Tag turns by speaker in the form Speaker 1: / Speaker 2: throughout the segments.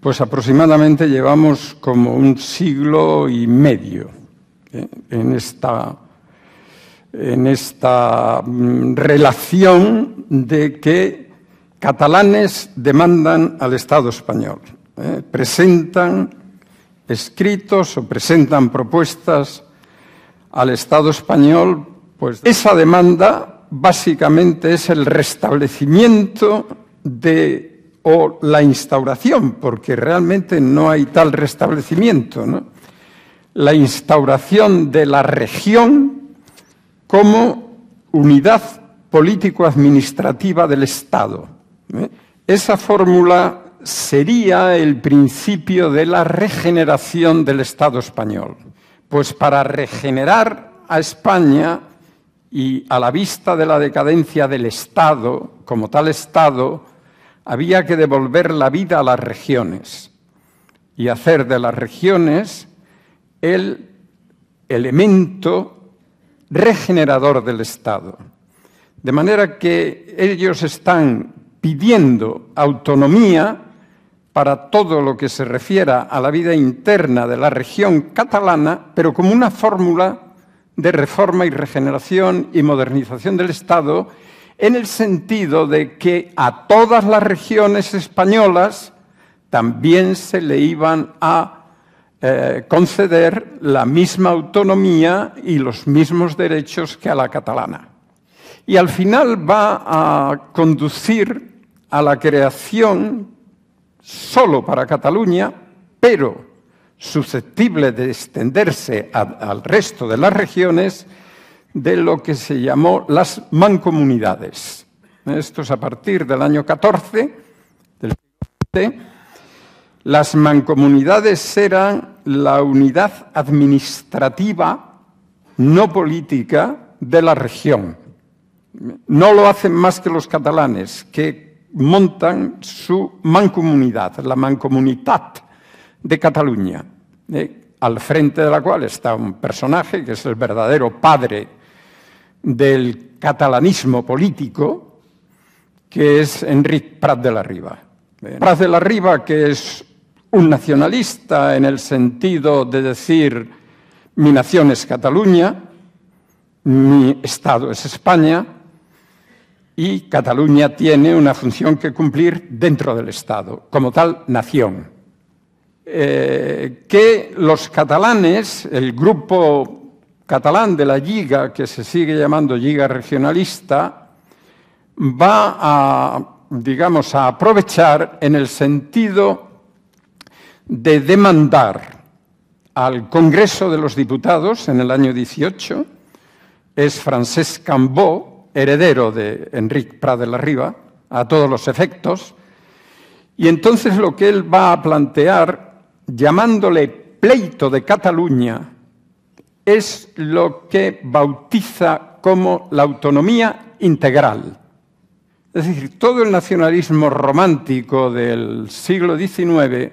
Speaker 1: Pues aproximadamente llevamos como un siglo y medio ¿eh? en esta, en esta mm, relación de que catalanes demandan al Estado español, ¿eh? presentan escritos o presentan propuestas al Estado español, pues esa demanda básicamente es el restablecimiento de o la instauración, porque realmente no hay tal restablecimiento, la instauración de la región como unidad político-administrativa del Estado. ¿eh? Esa fórmula sería el principio de la regeneración del Estado español. Pues para regenerar a España y a la vista de la decadencia del Estado, como tal Estado, había que devolver la vida a las regiones y hacer de las regiones el elemento regenerador del Estado. De manera que ellos están pidiendo autonomía para todo lo que se refiera a la vida interna de la región catalana, pero como una fórmula de reforma y regeneración y modernización del Estado en el sentido de que a todas las regiones españolas también se le iban a eh, conceder la misma autonomía y los mismos derechos que a la catalana. Y al final va a conducir a la creación, solo para Cataluña, pero susceptible de extenderse al resto de las regiones, de lo que se llamó las mancomunidades. Esto es a partir del año 14 Las mancomunidades eran la unidad administrativa, no política, de la región. No lo hacen más que los catalanes, que montan su mancomunidad, la mancomunitat de Cataluña, eh, al frente de la cual está un personaje que es el verdadero padre del catalanismo político, que es Enric Prat de la Riba. Prat de la Riba, que es un nacionalista en el sentido de decir mi nación es Cataluña, mi Estado es España y Cataluña tiene una función que cumplir dentro del Estado, como tal nación. Eh, que los catalanes, el grupo catalán de la Liga, que se sigue llamando Liga Regionalista, va a, digamos, a aprovechar en el sentido de demandar al Congreso de los Diputados en el año 18, es francés Cambó, heredero de Enric Prat de la Riva, a todos los efectos, y entonces lo que él va a plantear, llamándole pleito de Cataluña, es lo que bautiza como la autonomía integral. Es decir, todo el nacionalismo romántico del siglo XIX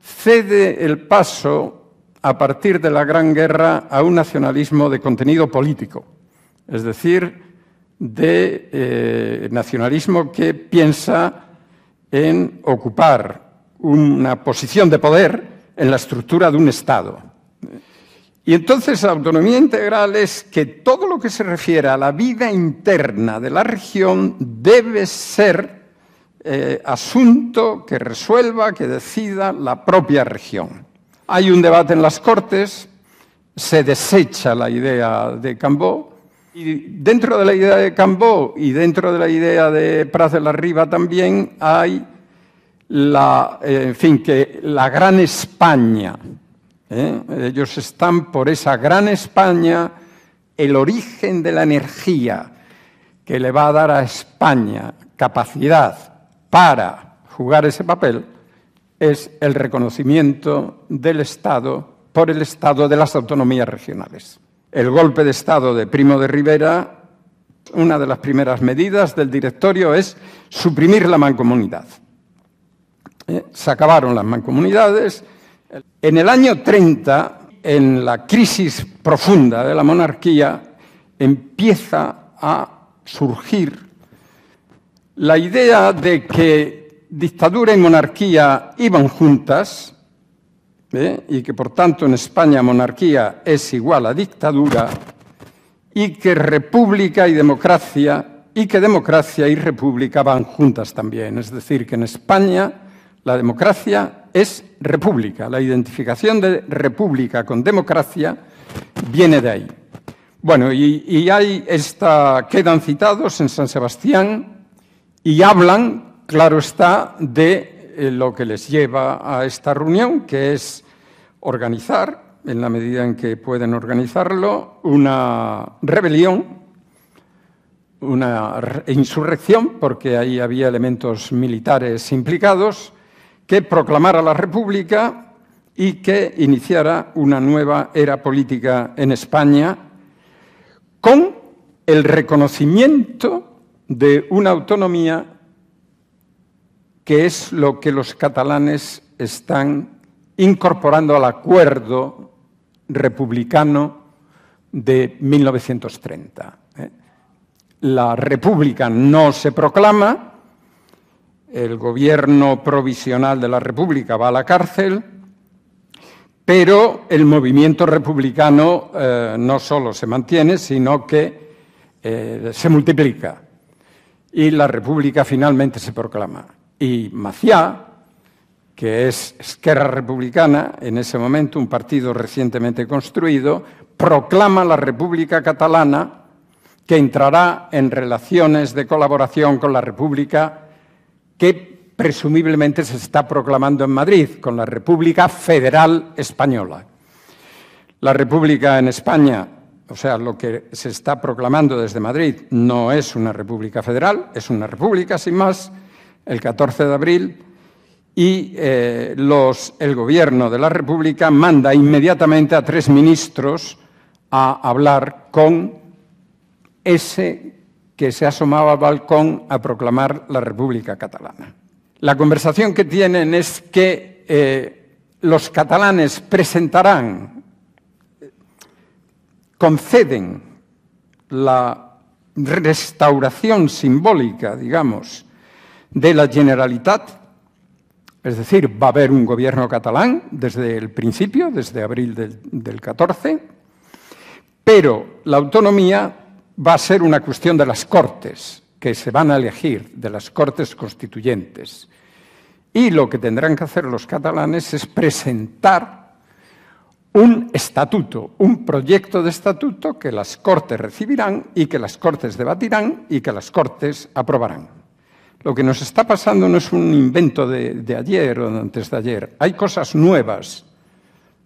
Speaker 1: cede el paso a partir de la Gran Guerra a un nacionalismo de contenido político, es decir, de eh, nacionalismo que piensa en ocupar una posición de poder en la estructura de un Estado. Y entonces la autonomía integral es que todo lo que se refiere a la vida interna de la región debe ser eh, asunto que resuelva, que decida la propia región. Hay un debate en las Cortes, se desecha la idea de Cambó, y dentro de la idea de Cambó y dentro de la idea de Praz de la Riva también hay la, eh, en fin, que la Gran España, ¿eh? Ellos están por esa gran España, el origen de la energía que le va a dar a España capacidad para jugar ese papel es el reconocimiento del Estado por el Estado de las autonomías regionales. El golpe de Estado de Primo de Rivera, una de las primeras medidas del directorio es suprimir la mancomunidad. ¿Eh? Se acabaron las mancomunidades, en el año 30, en la crisis profunda de la monarquía, empieza a surgir la idea de que dictadura y monarquía iban juntas ¿eh? y que por tanto en España monarquía es igual a dictadura y que república y democracia y que democracia y república van juntas también. Es decir, que en España la democracia es república. La identificación de república con democracia viene de ahí. Bueno, y, hay esta, quedan citados en San Sebastián y hablan, claro está, de eh, lo que les lleva a esta reunión, que es organizar, en la medida en que pueden organizarlo, una rebelión una insurrección, porque ahí había elementos militares implicados, que proclamara la República y que iniciara una nueva era política en España con el reconocimiento de una autonomía que es lo que los catalanes están incorporando al acuerdo republicano de 1930. ¿eh? La república no se proclama, el gobierno provisional de la República va a la cárcel, pero el movimiento republicano eh, no solo se mantiene, sino que eh, se multiplica y la República finalmente se proclama. Y Maciá, que es Esquerra Republicana, en ese momento un partido recientemente construido, proclama la República Catalana que entrará en relaciones de colaboración con la República que presumiblemente se está proclamando en Madrid con la República Federal Española. La República en España, o sea, lo que se está proclamando desde Madrid, no es una República Federal, es una República sin más, el 14 de abril, y eh, el Gobierno de la República manda inmediatamente a tres ministros a hablar con ese que se asomaba al balcón a proclamar la República Catalana. La conversación que tienen es que eh, los catalanes presentarán, conceden la restauración simbólica, digamos, de la Generalitat, es decir, va a haber un gobierno catalán desde el principio, desde abril del, del 14, pero la autonomía va a ser una cuestión de las Cortes, que se van a elegir, de las Cortes Constituyentes. Y lo que tendrán que hacer los catalanes es presentar un estatuto, un proyecto de estatuto que las Cortes recibirán y que las Cortes debatirán y que las Cortes aprobarán. Lo que nos está pasando no es un invento de, ayer o de antes de ayer. Hay cosas nuevas,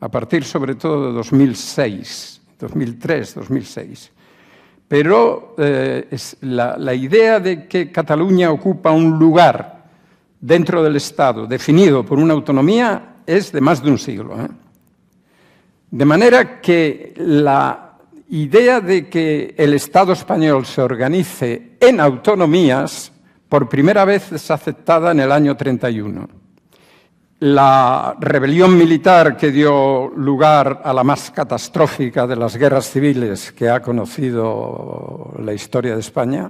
Speaker 1: a partir sobre todo de 2006, 2003, 2006 pero eh, la, idea de que Cataluña ocupa un lugar dentro del Estado definido por una autonomía es de más de un siglo. ¿eh? De manera que la idea de que el Estado español se organice en autonomías por primera vez es aceptada en el año 31 la rebelión militar que dio lugar a la más catastrófica de las guerras civiles que ha conocido la historia de España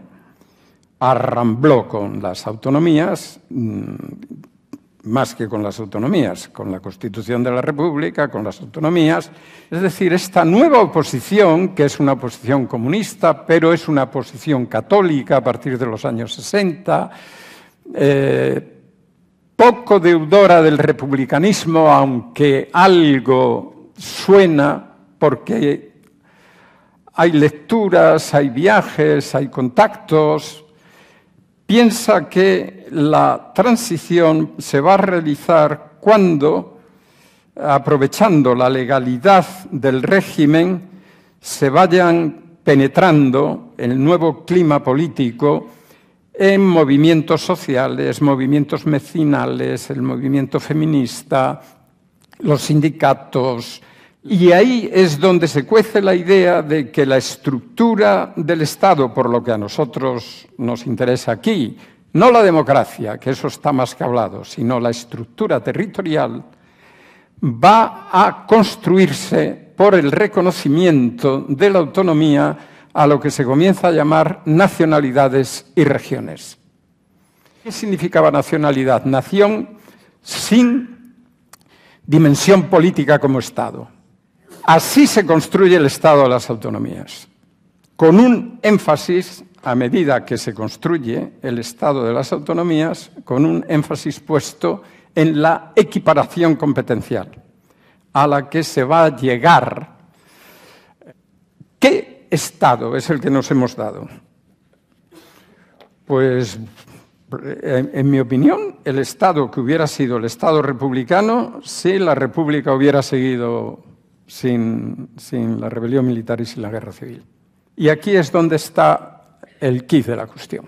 Speaker 1: arrambló con las autonomías, mm, más que con las autonomías, con la Constitución de la República, con las autonomías. Es decir, esta nueva oposición, que es una oposición comunista, pero es una oposición católica a partir de los años 60, poco deudora del republicanismo, aunque algo suena, porque hay lecturas, hay viajes, hay contactos, piensa que la transición se va a realizar cuando, aprovechando la legalidad del régimen, se vayan penetrando el nuevo clima político en movimientos sociales, movimientos mecinales, el movimiento feminista, los sindicatos. Y ahí es donde se cuece la idea de que la estructura del Estado, por lo que a nosotros nos interesa aquí, no la democracia, que eso está más que hablado, sino la estructura territorial, va a construirse por el reconocimiento de la autonomía a lo que se comienza a llamar nacionalidades y regiones. ¿Qué significaba nacionalidad? Nación sin dimensión política como Estado. Así se construye el Estado de las autonomías, con un énfasis, a medida que se construye el Estado de las autonomías, con un énfasis puesto en la equiparación competencial, a la que se va a llegar, ¿Qué...? estado es el que nos hemos dado? Pues, en, mi opinión, el estado que hubiera sido el estado republicano si la república hubiera seguido sin, sin la rebelión militar y sin la guerra civil. Y aquí es donde está el quid de la cuestión.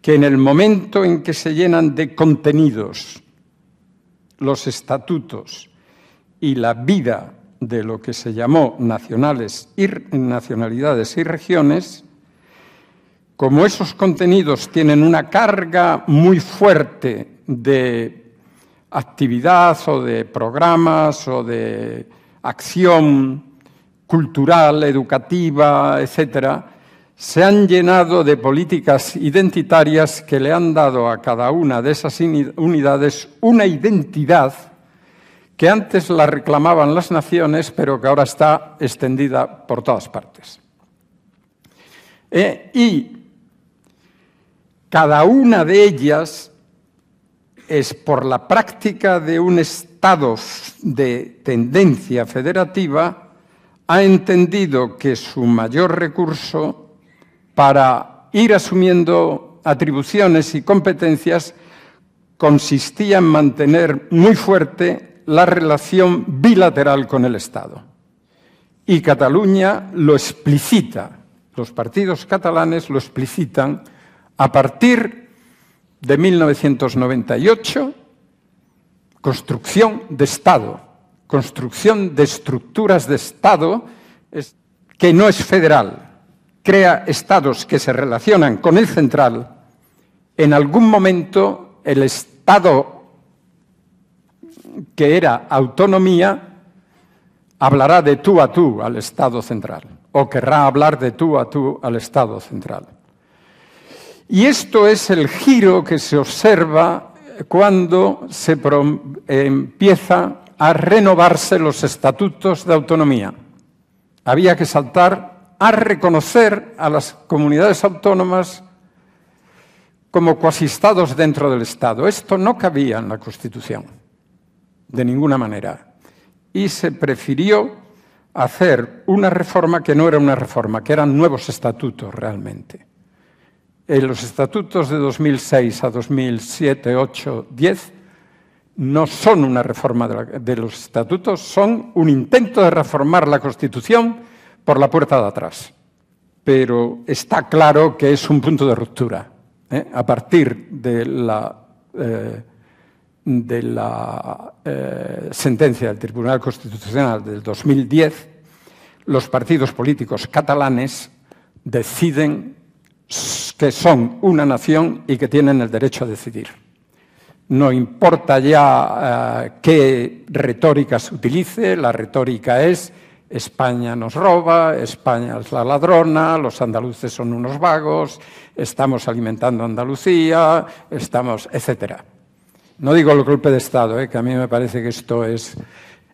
Speaker 1: Que en el momento en que se llenan de contenidos los estatutos y la vida de lo que se llamó nacionales y, nacionalidades y regiones, como esos contenidos tienen una carga muy fuerte de actividad o de programas o de acción cultural, educativa, etcétera, se han llenado de políticas identitarias que le han dado a cada una de esas unidades una identidad que antes la reclamaban las naciones, pero que ahora está extendida por todas partes. E, y cada una de ellas es por la práctica de un Estado de tendencia federativa, ha entendido que su mayor recurso para ir asumiendo atribuciones y competencias consistía en mantener muy fuerte la relación bilateral con el Estado. Y Cataluña lo explicita, los partidos catalanes lo explicitan a partir de 1998, construcción de Estado, construcción de estructuras de Estado que no es federal, crea estados que se relacionan con el central, en algún momento el Estado que era autonomía, hablará de tú a tú al Estado central, o querrá hablar de tú a tú al Estado central. Y esto es el giro que se observa cuando se empieza a renovarse los estatutos de autonomía. Había que saltar a reconocer a las comunidades autónomas como cuasi dentro del Estado. Esto no cabía en la Constitución de ninguna manera. Y se prefirió hacer una reforma que no era una reforma, que eran nuevos estatutos realmente. los estatutos de 2006 a 2007, 8, 10 no son una reforma de, los estatutos, son un intento de reformar la Constitución por la puerta de atrás. Pero está claro que es un punto de ruptura. ¿eh? A partir de la eh, de la eh, sentencia del Tribunal Constitucional del 2010, los partidos políticos catalanes deciden que son una nación y que tienen el derecho a decidir. No importa ya eh, qué retórica se utilice, la retórica es España nos roba, España es la ladrona, los andaluces son unos vagos, estamos alimentando a Andalucía, estamos, etcétera. No digo el golpe de Estado, eh, que a mí me parece que esto es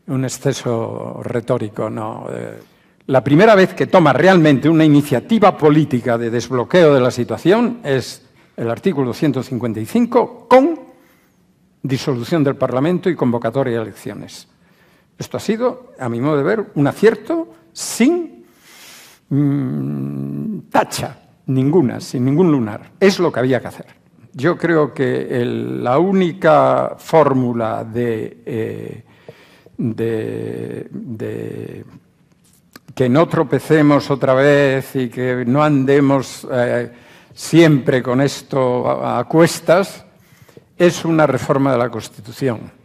Speaker 1: un exceso retórico. No. Eh. La primera vez que toma realmente una iniciativa política de desbloqueo de la situación es el artículo 155 con disolución del Parlamento y convocatoria de elecciones. Esto ha sido, a mi modo de ver, un acierto sin mm, tacha ninguna, sin ningún lunar. Es lo que había que hacer yo creo que la única fórmula eh, de, que no tropecemos otra vez y que no andemos eh, siempre con esto a cuestas es una reforma de la Constitución